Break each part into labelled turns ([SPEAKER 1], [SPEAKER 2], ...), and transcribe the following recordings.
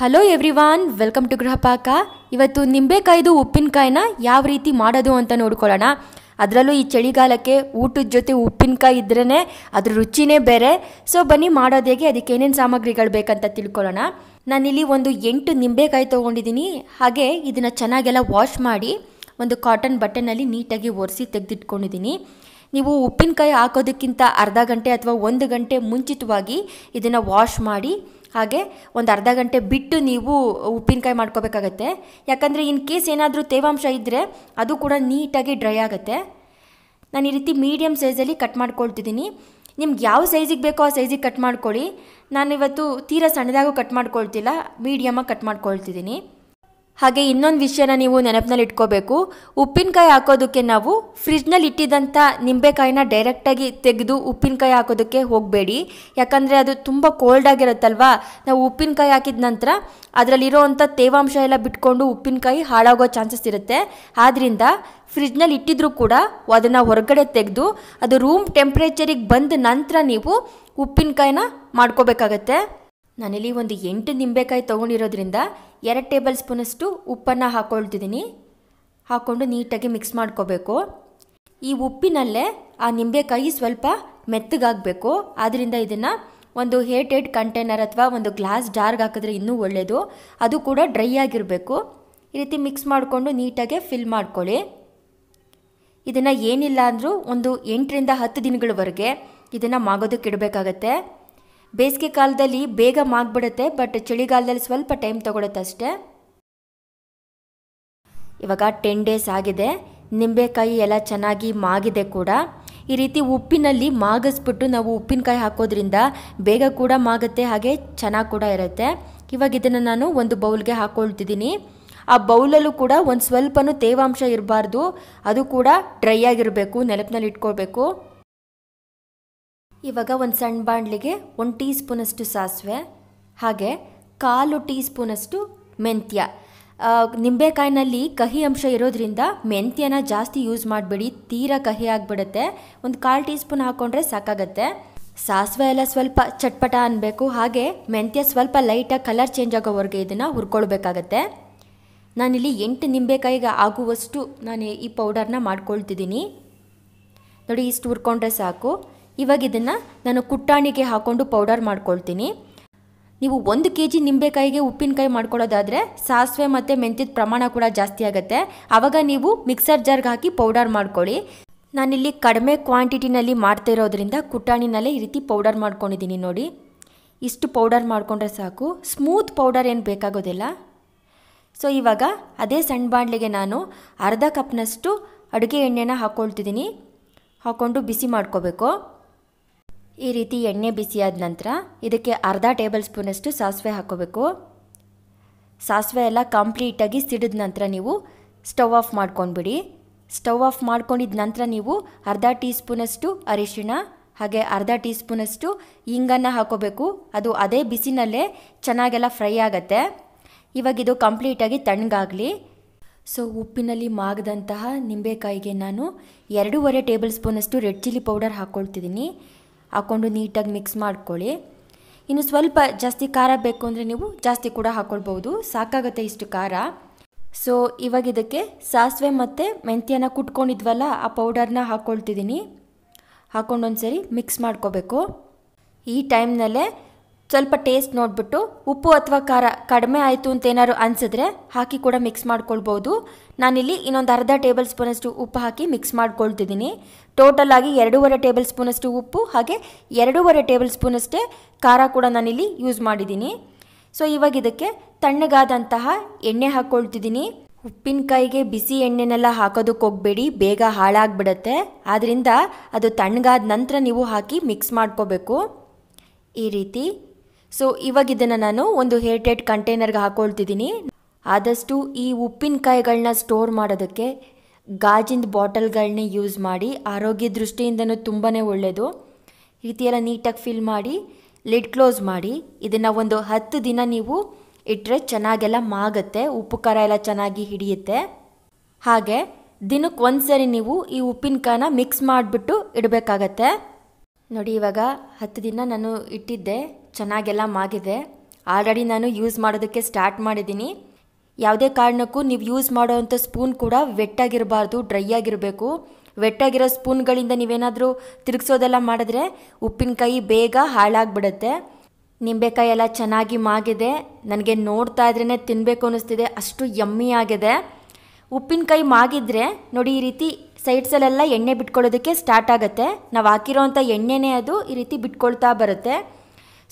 [SPEAKER 1] hello everyone welcome to Gruhapaka ಇವತ್ತು ನಿಂಬೆಕಾಯ್ದು ಉಪ್ಪಿನಕಾಯಿನ ಯಾವ ರೀತಿ ಮಾಡೋದು ಅಂತ ನೋಡ್ಕೊಳ್ಳೋಣ ಅದರಲ್ಲೂ ಈ ಚಳಿಗಾಲಕ್ಕೆ ಊಟದ ಜೊತೆ ಉಪ್ಪಿನಕಾಯಿ ಇದ್ರೇ ಅದ್ರ ರುಚಿನೇ ಬೇರೆ ಸೊ ಬನ್ನಿ ಮಾಡೋದು ಹೇಗೆ ಅದಕ್ಕೆ ಏನೇನು ಸಾಮಗ್ರಿಗಳು ಬೇಕಂತ ತಿಳ್ಕೊಳ್ಳೋಣ ನಾನಿಲ್ಲಿ ಒಂದು ಎಂಟು ನಿಂಬೆಕಾಯಿ ತೊಗೊಂಡಿದ್ದೀನಿ ಹಾಗೆ ಇದನ್ನು ಚೆನ್ನಾಗೆಲ್ಲ ವಾಶ್ ಮಾಡಿ ಒಂದು ಕಾಟನ್ ಬಟ್ಟೆನಲ್ಲಿ ನೀಟಾಗಿ ಒರೆಸಿ ತೆಗೆದಿಟ್ಕೊಂಡಿದ್ದೀನಿ ನೀವು ಉಪ್ಪಿನಕಾಯಿ ಹಾಕೋದಕ್ಕಿಂತ ಅರ್ಧ ಗಂಟೆ ಅಥವಾ ಒಂದು ಗಂಟೆ ಮುಂಚಿತವಾಗಿ ಇದನ್ನು ವಾಶ್ ಮಾಡಿ ಹಾಗೆ ಒಂದು ಅರ್ಧ ಗಂಟೆ ಬಿಟ್ಟು ನೀವು ಉಪ್ಪಿನಕಾಯಿ ಮಾಡ್ಕೋಬೇಕಾಗತ್ತೆ ಯಾಕಂದರೆ ಇನ್ ಕೇಸ್ ಏನಾದರೂ ತೇವಾಂಶ ಇದ್ದರೆ ಅದು ಕೂಡ ನೀಟಾಗಿ ಡ್ರೈ ಆಗುತ್ತೆ ನಾನು ಈ ರೀತಿ ಮೀಡಿಯಮ್ ಸೈಜಲ್ಲಿ ಕಟ್ ಮಾಡ್ಕೊಳ್ತಿದ್ದೀನಿ ನಿಮ್ಗೆ ಯಾವ ಸೈಜಿಗೆ ಬೇಕೋ ಆ ಸೈಜಿಗೆ ಕಟ್ ಮಾಡ್ಕೊಳ್ಳಿ ನಾನಿವತ್ತು ತೀರಾ ಸಣ್ಣದಾಗೂ ಕಟ್ ಮಾಡ್ಕೊಳ್ತಿಲ್ಲ ಮೀಡಿಯಮಾಗಿ ಕಟ್ ಮಾಡ್ಕೊಳ್ತಿದ್ದೀನಿ ಹಾಗೆ ಇನ್ನೊಂದು ವಿಷಯನ ನೀವು ನೆನಪಿನಲ್ಲಿ ಇಟ್ಕೋಬೇಕು ಉಪ್ಪಿನಕಾಯಿ ಹಾಕೋದಕ್ಕೆ ನಾವು ಫ್ರಿಜ್ನಲ್ಲಿ ಇಟ್ಟಿದ್ದಂಥ ನಿಂಬೆಕಾಯಿನ ಡೈರೆಕ್ಟಾಗಿ ತೆಗೆದು ಉಪ್ಪಿನಕಾಯಿ ಹಾಕೋದಕ್ಕೆ ಹೋಗಬೇಡಿ ಯಾಕಂದರೆ ಅದು ತುಂಬ ಕೋಲ್ಡ್ ಆಗಿರುತ್ತಲ್ವಾ ನಾವು ಉಪ್ಪಿನಕಾಯಿ ಹಾಕಿದ ನಂತರ ಅದರಲ್ಲಿರೋ ತೇವಾಂಶ ಎಲ್ಲ ಬಿಟ್ಕೊಂಡು ಉಪ್ಪಿನಕಾಯಿ ಹಾಳಾಗೋ ಚಾನ್ಸಸ್ ಇರುತ್ತೆ ಆದ್ದರಿಂದ ಫ್ರಿಜ್ನಲ್ಲಿ ಇಟ್ಟಿದ್ರೂ ಕೂಡ ಅದನ್ನು ಹೊರಗಡೆ ತೆಗೆದು ಅದು ರೂಮ್ ಟೆಂಪ್ರೇಚರಿಗೆ ಬಂದ ನಂತರ ನೀವು ಉಪ್ಪಿನಕಾಯಿನ ಮಾಡ್ಕೋಬೇಕಾಗತ್ತೆ ನಾನಿಲ್ಲಿ ಒಂದು ಎಂಟು ನಿಂಬೆಕಾಯಿ ತೊಗೊಂಡಿರೋದ್ರಿಂದ ಎರಡು ಟೇಬಲ್ ಸ್ಪೂನಷ್ಟು ಉಪ್ಪನ್ನು ಹಾಕೊಳ್ತಿದ್ದೀನಿ ಹಾಕ್ಕೊಂಡು ನೀಟಾಗಿ ಮಿಕ್ಸ್ ಮಾಡ್ಕೋಬೇಕು ಈ ಉಪ್ಪಿನಲ್ಲೇ ಆ ನಿಂಬೆಕಾಯಿ ಸ್ವಲ್ಪ ಮೆತ್ತಗಾಗಬೇಕು ಆದ್ದರಿಂದ ಇದನ್ನು ಒಂದು ಹೇಟೆಡ್ ಕಂಟೈನರ್ ಅಥವಾ ಒಂದು ಗ್ಲಾಸ್ ಜಾರ್ಗೆ ಹಾಕಿದ್ರೆ ಇನ್ನೂ ಒಳ್ಳೆಯದು ಅದು ಕೂಡ ಡ್ರೈ ಆಗಿರಬೇಕು ಈ ರೀತಿ ಮಿಕ್ಸ್ ಮಾಡಿಕೊಂಡು ನೀಟಾಗಿ ಫಿಲ್ ಮಾಡ್ಕೊಳ್ಳಿ ಇದನ್ನು ಏನಿಲ್ಲ ಅಂದರೂ ಒಂದು ಎಂಟರಿಂದ ಹತ್ತು ದಿನಗಳವರೆಗೆ ಇದನ್ನು ಮಾಗೋದಕ್ಕೆ ಇಡಬೇಕಾಗತ್ತೆ ಬೇಸಿಗೆ ಕಾಲದಲ್ಲಿ ಬೇಗ ಮಾಗ್ಬಿಡುತ್ತೆ ಬಟ್ ಚಳಿಗಾಲದಲ್ಲಿ ಸ್ವಲ್ಪ ಟೈಮ್ ತೊಗೊಳುತ್ತೆ ಅಷ್ಟೇ ಇವಾಗ ಟೆನ್ ಡೇಸ್ ಆಗಿದೆ ನಿಂಬೆಕಾಯಿ ಎಲ್ಲ ಚೆನ್ನಾಗಿ ಮಾಗಿದೆ ಕೂಡ ಈ ರೀತಿ ಉಪ್ಪಿನಲ್ಲಿ ಮಾಗಿಸ್ಬಿಟ್ಟು ನಾವು ಉಪ್ಪಿನಕಾಯಿ ಹಾಕೋದ್ರಿಂದ ಬೇಗ ಕೂಡ ಮಾಗುತ್ತೆ ಹಾಗೆ ಚೆನ್ನಾಗಿ ಕೂಡ ಇರುತ್ತೆ ಇವಾಗ ಇದನ್ನು ನಾನು ಒಂದು ಬೌಲ್ಗೆ ಹಾಕ್ಕೊಳ್ತಿದ್ದೀನಿ ಆ ಬೌಲಲ್ಲೂ ಕೂಡ ಒಂದು ಸ್ವಲ್ಪನೂ ತೇವಾಂಶ ಇರಬಾರ್ದು ಅದು ಕೂಡ ಡ್ರೈ ಆಗಿರಬೇಕು ನೆಲಪಿನಲ್ಲಿ ಇಟ್ಕೊಳ್ಬೇಕು ಇವಾಗ ಒಂದು ಸಣ್ಣ ಬಾಣಲಿಗೆ ಒಂದು ಟೀ ಸ್ಪೂನಷ್ಟು ಸಾಸಿವೆ ಹಾಗೆ ಕಾಲು ಟೀ ಸ್ಪೂನಷ್ಟು ಮೆಂತ್ಯ ನಿಂಬೆಕಾಯಿನಲ್ಲಿ ಕಹಿ ಅಂಶ ಇರೋದ್ರಿಂದ ಮೆಂತ್ಯನ ಜಾಸ್ತಿ ಯೂಸ್ ಮಾಡಬೇಡಿ ತೀರಾ ಕಹಿ ಆಗಿಬಿಡುತ್ತೆ ಒಂದು ಕಾಲು ಟೀ ಸ್ಪೂನ್ ಹಾಕ್ಕೊಂಡ್ರೆ ಸಾಕಾಗತ್ತೆ ಸಾಸಿವೆ ಎಲ್ಲ ಸ್ವಲ್ಪ ಚಟ್ಪಟ ಅನ್ನಬೇಕು ಹಾಗೆ ಮೆಂತ್ಯ ಸ್ವಲ್ಪ ಲೈಟಾಗಿ ಕಲರ್ ಚೇಂಜ್ ಆಗೋವರೆಗೆ ಇದನ್ನು ಹುರ್ಕೊಳ್ಬೇಕಾಗತ್ತೆ ನಾನಿಲ್ಲಿ ಎಂಟು ನಿಂಬೆಕಾಯಿಗೆ ಆಗುವಷ್ಟು ನಾನು ಈ ಪೌಡರ್ನ ಮಾಡ್ಕೊಳ್ತಿದ್ದೀನಿ ನೋಡಿ ಇಷ್ಟು ಹುರ್ಕೊಂಡ್ರೆ ಸಾಕು ಇವಾಗ ಇದನ್ನು ನಾನು ಕುಟ್ಟಾಣಿಗೆ ಹಾಕ್ಕೊಂಡು ಪೌಡರ್ ಮಾಡ್ಕೊಳ್ತೀನಿ ನೀವು ಒಂದು ಕೆ ಜಿ ನಿಂಬೆಕಾಯಿಗೆ ಉಪ್ಪಿನಕಾಯಿ ಮಾಡ್ಕೊಳ್ಳೋದಾದರೆ ಸಾಸಿವೆ ಮತ್ತು ಮೆಂತ್ಯದ ಪ್ರಮಾಣ ಕೂಡ ಜಾಸ್ತಿ ಆಗುತ್ತೆ ಆವಾಗ ನೀವು ಮಿಕ್ಸರ್ ಜಾರ್ಗೆ ಹಾಕಿ ಪೌಡರ್ ಮಾಡ್ಕೊಳ್ಳಿ ನಾನಿಲ್ಲಿ ಕಡಿಮೆ ಕ್ವಾಂಟಿಟಿನಲ್ಲಿ ಮಾಡ್ತಾ ಇರೋದ್ರಿಂದ ಕುಟ್ಟಾಣಿನಲ್ಲೇ ಈ ರೀತಿ ಪೌಡರ್ ಮಾಡ್ಕೊಂಡಿದ್ದೀನಿ ನೋಡಿ ಇಷ್ಟು ಪೌಡರ್ ಮಾಡಿಕೊಂಡ್ರೆ ಸಾಕು ಸ್ಮೂತ್ ಪೌಡರ್ ಏನು ಬೇಕಾಗೋದಿಲ್ಲ ಸೊ ಇವಾಗ ಅದೇ ಸಣ್ಣ ಬಾಣಲೆಗೆ ನಾನು ಅರ್ಧ ಕಪ್ನಷ್ಟು ಅಡುಗೆ ಎಣ್ಣೆನ ಹಾಕ್ಕೊಳ್ತಿದ್ದೀನಿ ಹಾಕ್ಕೊಂಡು ಬಿಸಿ ಮಾಡ್ಕೋಬೇಕು ಈ ರೀತಿ ಎಣ್ಣೆ ಬಿಸಿಯಾದ ನಂತರ ಇದಕ್ಕೆ ಅರ್ಧ ಟೇಬಲ್ ಸ್ಪೂನಷ್ಟು ಸಾಸಿವೆ ಹಾಕೋಬೇಕು ಸಾಸಿವೆ ಎಲ್ಲ ಕಂಪ್ಲೀಟಾಗಿ ಸಿಡಿದ ನಂತರ ನೀವು ಸ್ಟವ್ ಆಫ್ ಮಾಡ್ಕೊಂಡ್ಬಿಡಿ ಸ್ಟವ್ ಆಫ್ ಮಾಡ್ಕೊಂಡಿದ ನಂತರ ನೀವು ಅರ್ಧ ಟೀ ಸ್ಪೂನಷ್ಟು ಅರಿಶಿಣ ಹಾಗೆ ಅರ್ಧ ಟೀ ಸ್ಪೂನಷ್ಟು ಇಂಗನ್ನ ಹಾಕೋಬೇಕು ಅದು ಅದೇ ಬಿಸಿನಲ್ಲೇ ಚೆನ್ನಾಗೆಲ್ಲ ಫ್ರೈ ಆಗತ್ತೆ ಇವಾಗ ಇದು ಕಂಪ್ಲೀಟಾಗಿ ತಣ್ಣಗಾಗಲಿ ಸೊ ಉಪ್ಪಿನಲ್ಲಿ ಮಾಗದಂತಹ ನಿಂಬೆಕಾಯಿಗೆ ನಾನು ಎರಡೂವರೆ ಟೇಬಲ್ ಸ್ಪೂನಷ್ಟು ರೆಡ್ ಚಿಲ್ಲಿ ಪೌಡರ್ ಹಾಕ್ಕೊಳ್ತಿದ್ದೀನಿ ಹಾಕ್ಕೊಂಡು ನೀಟಾಗಿ ಮಿಕ್ಸ್ ಮಾಡ್ಕೊಳ್ಳಿ ಇನ್ನು ಸ್ವಲ್ಪ ಜಾಸ್ತಿ ಖಾರ ಬೇಕು ಅಂದರೆ ನೀವು ಜಾಸ್ತಿ ಕೂಡ ಹಾಕ್ಕೊಳ್ಬೋದು ಸಾಕಾಗುತ್ತೆ ಇಷ್ಟು ಖಾರ ಸೊ ಇವಾಗ ಇದಕ್ಕೆ ಸಾಸಿವೆ ಮತ್ತು ಮೆಂತ್ಯನ ಕುಟ್ಕೊಂಡಿದ್ವಲ್ಲ ಆ ಪೌಡರ್ನ ಹಾಕ್ಕೊಳ್ತಿದ್ದೀನಿ ಹಾಕ್ಕೊಂಡೊಂದು ಸರಿ ಮಿಕ್ಸ್ ಮಾಡ್ಕೋಬೇಕು ಈ ಟೈಮ್ನಲ್ಲೇ ಸ್ವಲ್ಪ ಟೇಸ್ಟ್ ನೋಡಿಬಿಟ್ಟು ಉಪ್ಪು ಅಥವಾ ಖಾರ ಕಡಿಮೆ ಆಯಿತು ಅಂತ ಏನಾದ್ರು ಅನಿಸಿದ್ರೆ ಹಾಕಿ ಕೂಡ ಮಿಕ್ಸ್ ಮಾಡ್ಕೊಳ್ಬೋದು ನಾನಿಲ್ಲಿ ಇನ್ನೊಂದು ಅರ್ಧ ಟೇಬಲ್ ಸ್ಪೂನಷ್ಟು ಉಪ್ಪು ಹಾಕಿ ಮಿಕ್ಸ್ ಮಾಡ್ಕೊಳ್ತಿದ್ದೀನಿ ಟೋಟಲ್ ಆಗಿ ಎರಡೂವರೆ ಟೇಬಲ್ ಸ್ಪೂನಷ್ಟು ಉಪ್ಪು ಹಾಗೆ ಎರಡೂವರೆ ಟೇಬಲ್ ಸ್ಪೂನಷ್ಟೇ ಖಾರ ಕೂಡ ನಾನಿಲ್ಲಿ ಯೂಸ್ ಮಾಡಿದ್ದೀನಿ ಸೊ ಇವಾಗ ಇದಕ್ಕೆ ತಣ್ಣಗಾದಂತಹ ಎಣ್ಣೆ ಹಾಕ್ಕೊಳ್ತಿದ್ದೀನಿ ಉಪ್ಪಿನಕಾಯಿಗೆ ಬಿಸಿ ಎಣ್ಣೆನೆಲ್ಲ ಹಾಕೋದಕ್ಕೆ ಹೋಗಬೇಡಿ ಬೇಗ ಹಾಳಾಗ್ಬಿಡತ್ತೆ ಆದ್ದರಿಂದ ಅದು ತಣ್ಣಗಾದ ನಂತರ ನೀವು ಹಾಕಿ ಮಿಕ್ಸ್ ಮಾಡ್ಕೋಬೇಕು ಈ ರೀತಿ ಸೊ ಇವಾಗ ಇದನ್ನು ನಾನು ಒಂದು ಏರ್ಟೈಟ್ ಕಂಟೈನರ್ಗೆ ಹಾಕೊಳ್ತಿದ್ದೀನಿ ಆದಷ್ಟು ಈ ಉಪ್ಪಿನಕಾಯಿಗಳನ್ನ ಸ್ಟೋರ್ ಮಾಡೋದಕ್ಕೆ ಗಾಜಿನ ಬಾಟಲ್ಗಳನ್ನೇ ಯೂಸ್ ಮಾಡಿ ಆರೋಗ್ಯ ದೃಷ್ಟಿಯಿಂದನೂ ತುಂಬಾ ಒಳ್ಳೆಯದು ರೀತಿಯೆಲ್ಲ ನೀಟಾಗಿ ಫಿಲ್ ಮಾಡಿ ಲಿಡ್ ಕ್ಲೋಸ್ ಮಾಡಿ ಇದನ್ನು ಒಂದು ಹತ್ತು ದಿನ ನೀವು ಇಟ್ಟರೆ ಚೆನ್ನಾಗೆಲ್ಲ ಮಾಗುತ್ತೆ ಉಪ್ಪು ಖಾರ ಎಲ್ಲ ಚೆನ್ನಾಗಿ ಹಿಡಿಯುತ್ತೆ ಹಾಗೆ ದಿನಕ್ಕೆ ಒಂದ್ಸರಿ ನೀವು ಈ ಉಪ್ಪಿನಕಾಯನ್ನ ಮಿಕ್ಸ್ ಮಾಡಿಬಿಟ್ಟು ಇಡಬೇಕಾಗತ್ತೆ ನೋಡಿ ಇವಾಗ ಹತ್ತು ದಿನ ನಾನು ಇಟ್ಟಿದ್ದೆ ಚೆನ್ನಾಗೆಲ್ಲ ಮಾಗಿದೆ ಆಲ್ರೆಡಿ ನಾನು ಯೂಸ್ ಮಾಡೋದಕ್ಕೆ ಸ್ಟಾರ್ಟ್ ಮಾಡಿದ್ದೀನಿ ಯಾವುದೇ ಕಾರಣಕ್ಕೂ ನೀವು ಯೂಸ್ ಮಾಡೋವಂಥ ಸ್ಪೂನ್ ಕೂಡ ವೆಟ್ಟಾಗಿರಬಾರ್ದು ಡ್ರೈ ಆಗಿರಬೇಕು ವೆಟ್ಟಾಗಿರೋ ಸ್ಪೂನ್ಗಳಿಂದ ನೀವೇನಾದರೂ ತಿರುಗಿಸೋದೆಲ್ಲ ಮಾಡಿದ್ರೆ ಉಪ್ಪಿನಕಾಯಿ ಬೇಗ ಹಾಳಾಗ್ಬಿಡುತ್ತೆ ನಿಂಬೆಕಾಯಿ ಎಲ್ಲ ಚೆನ್ನಾಗಿ ಮಾಗಿದೆ ನನಗೆ ನೋಡ್ತಾ ಇದ್ರೇ ತಿನ್ನಬೇಕು ಅನ್ನಿಸ್ತಿದೆ ಅಷ್ಟು ಯಮ್ಮಿ ಆಗಿದೆ ಉಪ್ಪಿನಕಾಯಿ ಮಾಗಿದ್ರೆ ನೋಡಿ ಈ ರೀತಿ ಸೈಡ್ಸಲ್ಲೆಲ್ಲ ಎಣ್ಣೆ ಬಿಟ್ಕೊಳ್ಳೋದಕ್ಕೆ ಸ್ಟಾರ್ಟ್ ಆಗುತ್ತೆ ನಾವು ಹಾಕಿರೋವಂಥ ಎಣ್ಣೆನೇ ಅದು ಈ ರೀತಿ ಬಿಟ್ಕೊಳ್ತಾ ಬರುತ್ತೆ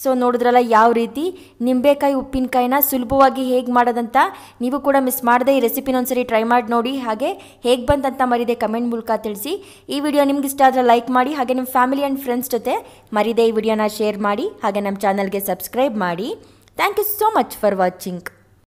[SPEAKER 1] ಸೊ ನೋಡಿದ್ರಲ್ಲ ಯಾವ ರೀತಿ ನಿಂಬೆಕಾಯಿ ಉಪ್ಪಿನಕಾಯಿನ ಸುಲಭವಾಗಿ ಹೇಗೆ ಮಾಡೋದಂತ ನೀವು ಕೂಡ ಮಿಸ್ ಮಾಡದೆ ಈ ರೆಸಿಪಿನ ಒಂದ್ಸರಿ ಟ್ರೈ ಮಾಡಿ ನೋಡಿ ಹಾಗೆ ಹೇಗೆ ಬಂತಂತ ಮರಿದೆ ಕಮೆಂಟ್ ಮೂಲಕ ತಿಳಿಸಿ ಈ ವಿಡಿಯೋ ನಿಮ್ಗೆ ಇಷ್ಟ ಆದರೆ ಲೈಕ್ ಮಾಡಿ ಹಾಗೆ ನಿಮ್ಮ ಫ್ಯಾಮಿಲಿ ಆ್ಯಂಡ್ ಫ್ರೆಂಡ್ಸ್ ಜೊತೆ ಮರಿದೆ ಈ ವಿಡಿಯೋನ ಶೇರ್ ಮಾಡಿ ಹಾಗೆ ನಮ್ಮ ಚಾನಲ್ಗೆ ಸಬ್ಸ್ಕ್ರೈಬ್ ಮಾಡಿ thank you so much for watching